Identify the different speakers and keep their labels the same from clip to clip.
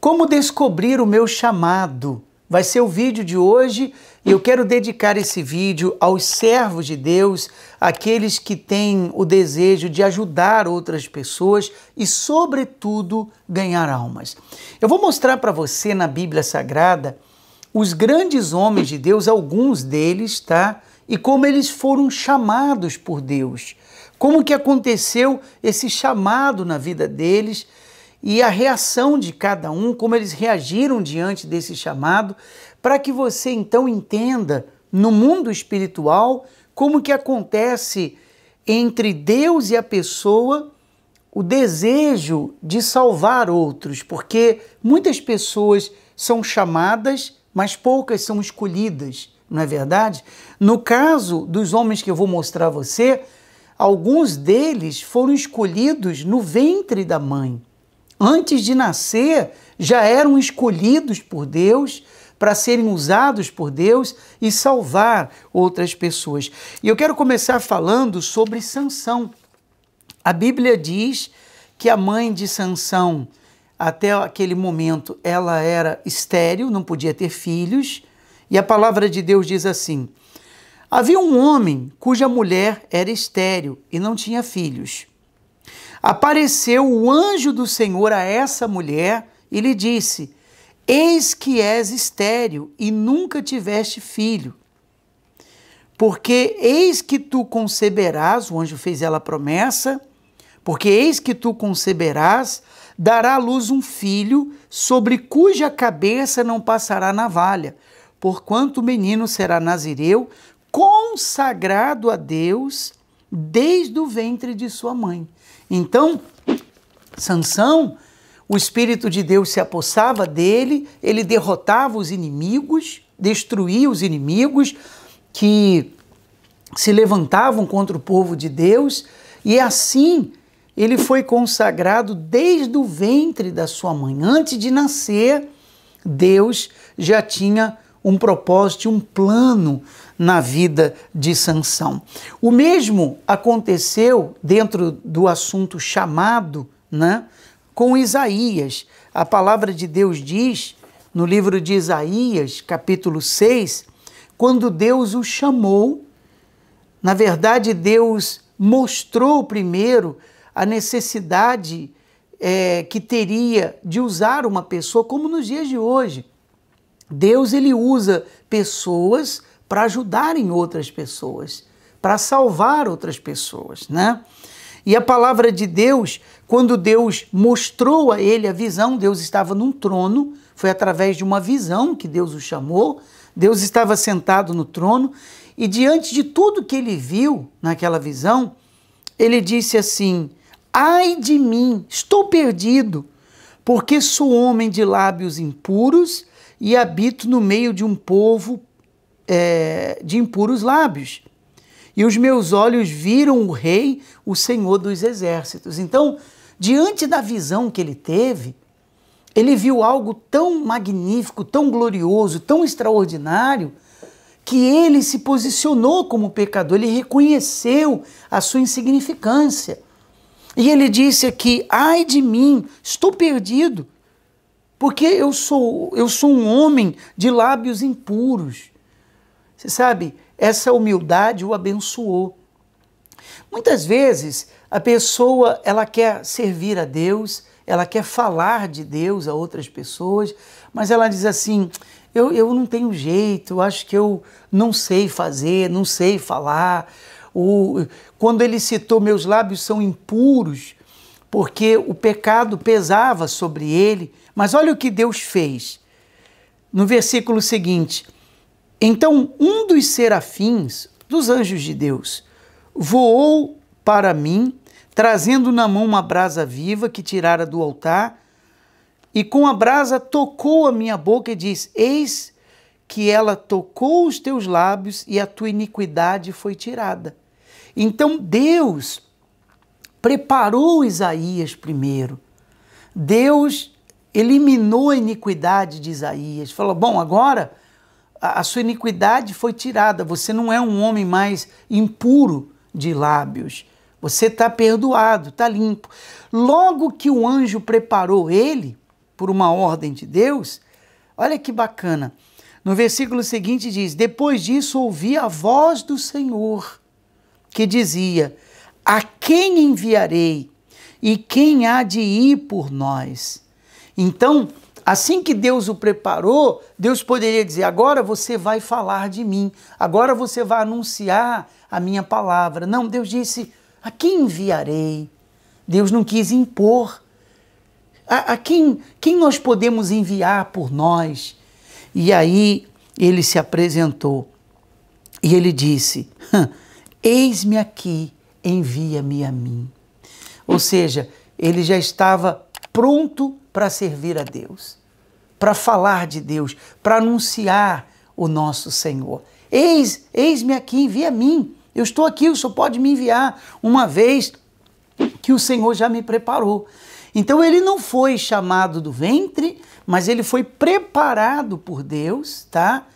Speaker 1: Como descobrir o meu chamado? Vai ser o vídeo de hoje e eu quero dedicar esse vídeo aos servos de Deus, aqueles que têm o desejo de ajudar outras pessoas e, sobretudo, ganhar almas. Eu vou mostrar para você na Bíblia Sagrada os grandes homens de Deus, alguns deles, tá? E como eles foram chamados por Deus. Como que aconteceu esse chamado na vida deles e a reação de cada um, como eles reagiram diante desse chamado, para que você então entenda no mundo espiritual como que acontece entre Deus e a pessoa o desejo de salvar outros, porque muitas pessoas são chamadas, mas poucas são escolhidas, não é verdade? No caso dos homens que eu vou mostrar a você, alguns deles foram escolhidos no ventre da mãe antes de nascer, já eram escolhidos por Deus para serem usados por Deus e salvar outras pessoas. E eu quero começar falando sobre Sansão. A Bíblia diz que a mãe de Sansão, até aquele momento, ela era estéril, não podia ter filhos, e a palavra de Deus diz assim: Havia um homem cuja mulher era estéril e não tinha filhos. Apareceu o anjo do Senhor a essa mulher e lhe disse: Eis que és estéril e nunca tiveste filho. Porque eis que tu conceberás, o anjo fez ela a promessa, porque eis que tu conceberás, dará à luz um filho, sobre cuja cabeça não passará navalha, porquanto o menino será nazireu, consagrado a Deus desde o ventre de sua mãe. Então, Sansão, o espírito de Deus se apossava dele, ele derrotava os inimigos, destruía os inimigos que se levantavam contra o povo de Deus, e assim ele foi consagrado desde o ventre da sua mãe. Antes de nascer, Deus já tinha um propósito, um plano na vida de Sansão. O mesmo aconteceu dentro do assunto chamado, né, com Isaías. A palavra de Deus diz no livro de Isaías, capítulo 6, quando Deus o chamou, na verdade, Deus mostrou primeiro a necessidade é, que teria de usar uma pessoa, como nos dias de hoje. Deus ele usa pessoas para ajudarem outras pessoas, para salvar outras pessoas, né? E a palavra de Deus, quando Deus mostrou a ele a visão, Deus estava num trono, foi através de uma visão que Deus o chamou. Deus estava sentado no trono e diante de tudo que ele viu naquela visão, ele disse assim: Ai de mim, estou perdido, porque sou homem de lábios impuros e habito no meio de um povo é, de impuros lábios. E os meus olhos viram o Rei, o Senhor dos Exércitos. Então, diante da visão que ele teve, ele viu algo tão magnífico, tão glorioso, tão extraordinário, que ele se posicionou como pecador, ele reconheceu a sua insignificância. E ele disse aqui: "Ai de mim, estou perdido, porque eu sou eu sou um homem de lábios impuros você sabe, essa humildade o abençoou. Muitas vezes a pessoa ela quer servir a Deus, ela quer falar de Deus a outras pessoas, mas ela diz assim: eu, eu não tenho jeito, eu acho que eu não sei fazer, não sei falar. O, quando ele citou meus lábios são impuros, porque o pecado pesava sobre ele. Mas olha o que Deus fez. No versículo seguinte: então um dos serafins, dos anjos de Deus, voou para mim, trazendo na mão uma brasa viva que tirara do altar, e com a brasa tocou a minha boca e diz: Eis que ela tocou os teus lábios e a tua iniquidade foi tirada. Então Deus preparou Isaías primeiro. Deus eliminou a iniquidade de Isaías. Falou: bom, agora a, sua iniquidade foi tirada. Você não é um homem mais impuro de lábios. Você está perdoado, está limpo. Logo que o anjo preparou ele, por uma ordem de Deus, olha que bacana. No versículo seguinte diz: Depois disso ouvi a voz do Senhor, que dizia: A quem enviarei? E quem há de ir por nós? Então, Assim que Deus o preparou, Deus poderia dizer: agora você vai falar de mim, agora você vai anunciar a minha palavra. Não, Deus disse: a quem enviarei? Deus não quis impor. A, a quem, quem nós podemos enviar por nós? E aí ele se apresentou e ele disse: Eis-me aqui, envia-me a mim. Ou seja, ele já estava pronto para servir a Deus, para falar de Deus, para anunciar o nosso Senhor. Eis, eis-me aqui, envia a mim. Eu estou aqui, o Senhor pode me enviar, uma vez que o Senhor já me preparou. Então ele não foi chamado do ventre, mas ele foi preparado por Deus, tá?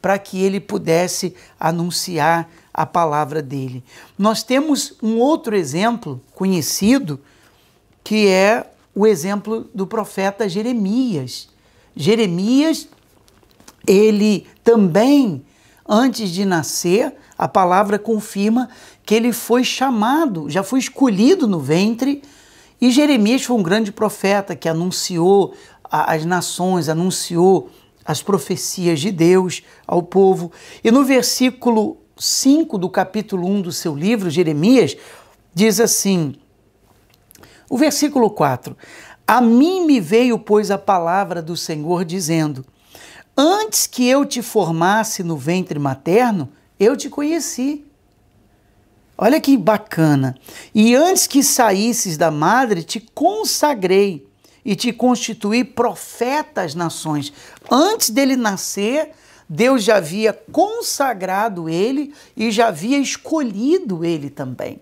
Speaker 1: Para que ele pudesse anunciar a palavra dele. Nós temos um outro exemplo conhecido, que é o exemplo do profeta Jeremias. Jeremias, ele também, antes de nascer, a palavra confirma que ele foi chamado, já foi escolhido no ventre. E Jeremias foi um grande profeta que anunciou as nações, anunciou as profecias de Deus ao povo. E no versículo 5 do capítulo 1 do seu livro, Jeremias, diz assim: o versículo 4: A mim me veio, pois, a palavra do Senhor dizendo: Antes que eu te formasse no ventre materno, eu te conheci. Olha que bacana. E antes que saísses da madre, te consagrei e te constituí profeta às nações. Antes dele nascer, Deus já havia consagrado ele e já havia escolhido ele também.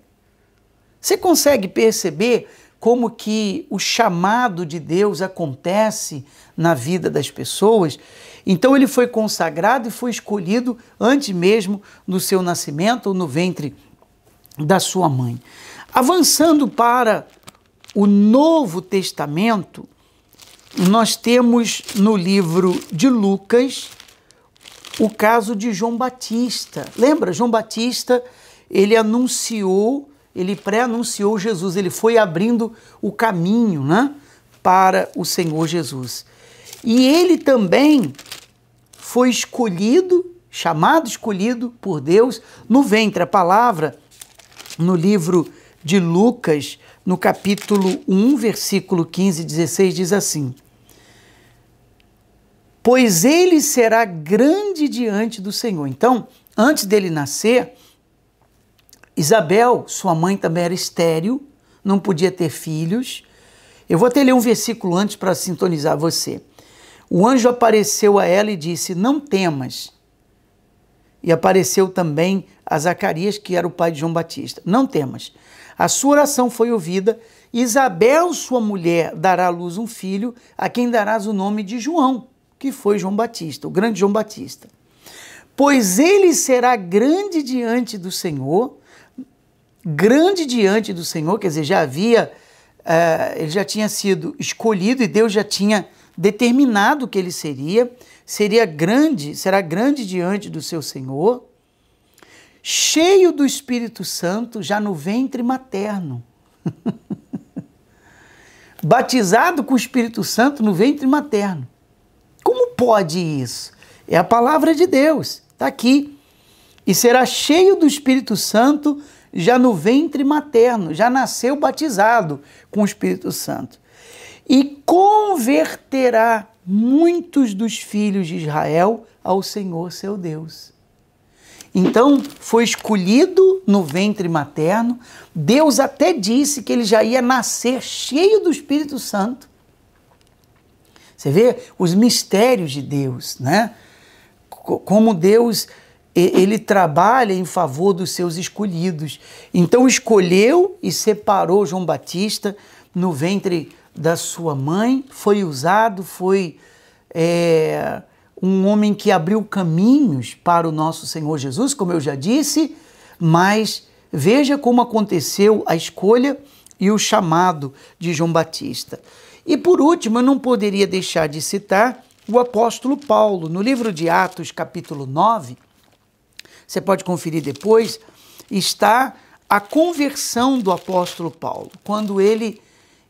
Speaker 1: Você consegue perceber como que o chamado de Deus acontece na vida das pessoas. Então ele foi consagrado e foi escolhido antes mesmo do seu nascimento ou no ventre da sua mãe. Avançando para o Novo Testamento, nós temos no livro de Lucas o caso de João Batista. Lembra? João Batista, ele anunciou ele pré-anunciou Jesus, ele foi abrindo o caminho né, para o Senhor Jesus. E ele também foi escolhido, chamado escolhido por Deus no ventre. A palavra no livro de Lucas, no capítulo 1, versículo 15 e 16, diz assim: Pois ele será grande diante do Senhor. Então, antes dele nascer, Isabel, sua mãe também era estéril, não podia ter filhos. Eu vou até ler um versículo antes para sintonizar você. O anjo apareceu a ela e disse: Não temas. E apareceu também a Zacarias, que era o pai de João Batista: Não temas. A sua oração foi ouvida. Isabel, sua mulher, dará à luz um filho, a quem darás o nome de João, que foi João Batista, o grande João Batista. Pois ele será grande diante do Senhor grande diante do Senhor, quer dizer, já havia, eh, ele já tinha sido escolhido e Deus já tinha determinado que ele seria, seria grande, será grande diante do seu Senhor, cheio do Espírito Santo já no ventre materno. Batizado com o Espírito Santo no ventre materno. Como pode isso? É a palavra de Deus, está aqui. E será cheio do Espírito Santo já no ventre materno, já nasceu batizado com o Espírito Santo. E converterá muitos dos filhos de Israel ao Senhor seu Deus. Então, foi escolhido no ventre materno. Deus até disse que ele já ia nascer cheio do Espírito Santo. Você vê os mistérios de Deus, né? Como Deus ele trabalha em favor dos seus escolhidos. Então escolheu e separou João Batista no ventre da sua mãe, foi usado, foi é, um homem que abriu caminhos para o nosso Senhor Jesus, como eu já disse, mas veja como aconteceu a escolha e o chamado de João Batista. E por último, eu não poderia deixar de citar o apóstolo Paulo, no livro de Atos, capítulo 9 você pode conferir depois, está a conversão do apóstolo Paulo, quando ele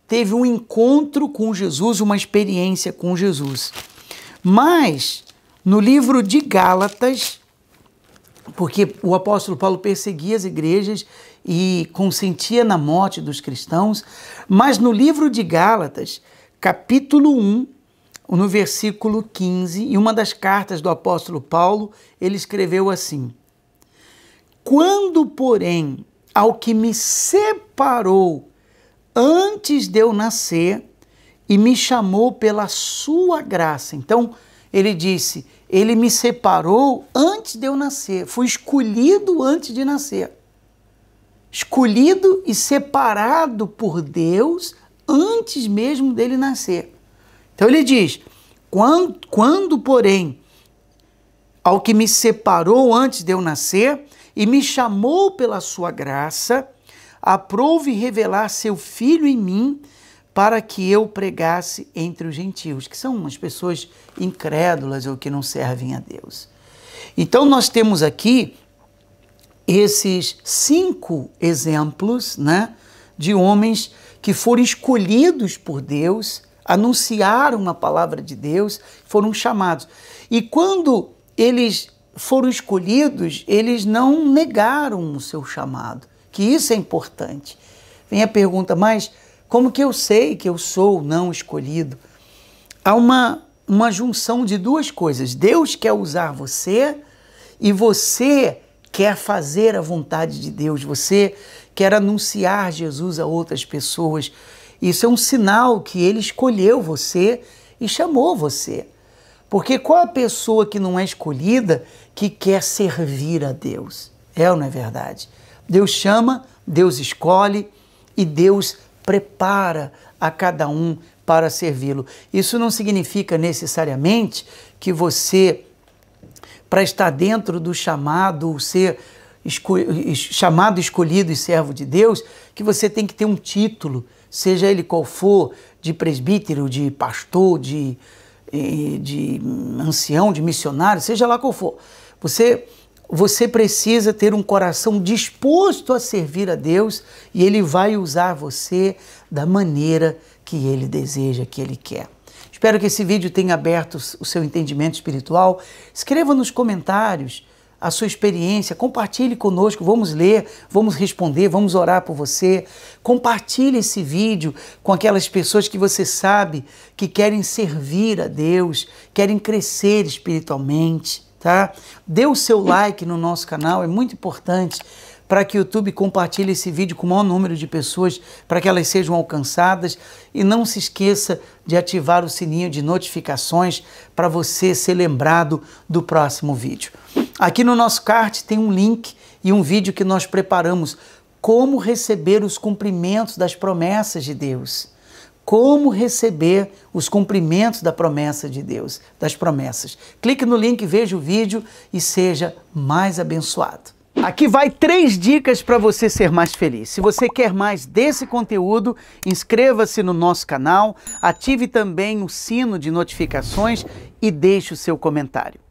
Speaker 1: teve um encontro com Jesus, uma experiência com Jesus. Mas no livro de Gálatas, porque o apóstolo Paulo perseguia as igrejas e consentia na morte dos cristãos, mas no livro de Gálatas, capítulo 1, no versículo 15, em uma das cartas do apóstolo Paulo, ele escreveu assim: quando, porém, ao que me separou antes de eu nascer e me chamou pela sua graça. Então, ele disse: Ele me separou antes de eu nascer, fui escolhido antes de nascer. Escolhido e separado por Deus antes mesmo dele nascer. Então ele diz: quando, quando porém, ao que me separou antes de eu nascer e me chamou pela sua graça, aprouve revelar seu filho em mim, para que eu pregasse entre os gentios, que são umas pessoas incrédulas ou que não servem a Deus. Então nós temos aqui esses cinco exemplos, né, de homens que foram escolhidos por Deus, anunciaram a palavra de Deus, foram chamados. E quando eles foram escolhidos, eles não negaram o seu chamado, que isso é importante. Vem a pergunta, mas como que eu sei que eu sou não escolhido? Há uma, uma junção de duas coisas. Deus quer usar você e você quer fazer a vontade de Deus, você quer anunciar Jesus a outras pessoas. Isso é um sinal que ele escolheu você e chamou você. Porque qual a pessoa que não é escolhida que quer servir a Deus? É ou não é verdade? Deus chama, Deus escolhe e Deus prepara a cada um para servi-lo. Isso não significa necessariamente que você, para estar dentro do chamado, ser chamado, escolhido e servo de Deus, que você tem que ter um título, seja ele qual for, de presbítero, de pastor, de de ancião, de missionário, seja lá qual for. Você, você precisa ter um coração disposto a servir a Deus e Ele vai usar você da maneira que Ele deseja, que Ele quer. Espero que esse vídeo tenha aberto o seu entendimento espiritual. Escreva nos comentários a sua experiência, compartilhe conosco, vamos ler, vamos responder, vamos orar por você. Compartilhe esse vídeo com aquelas pessoas que você sabe que querem servir a Deus, querem crescer espiritualmente, tá? Dê o seu like no nosso canal, é muito importante para que o YouTube compartilhe esse vídeo com o maior número de pessoas, para que elas sejam alcançadas. E não se esqueça de ativar o sininho de notificações para você ser lembrado do próximo vídeo. Aqui no nosso card tem um link e um vídeo que nós preparamos como receber os cumprimentos das promessas de Deus. Como receber os cumprimentos da promessa de Deus, das promessas. Clique no link, veja o vídeo e seja mais abençoado. Aqui vai três dicas para você ser mais feliz. Se você quer mais desse conteúdo, inscreva-se no nosso canal, ative também o sino de notificações e deixe o seu comentário.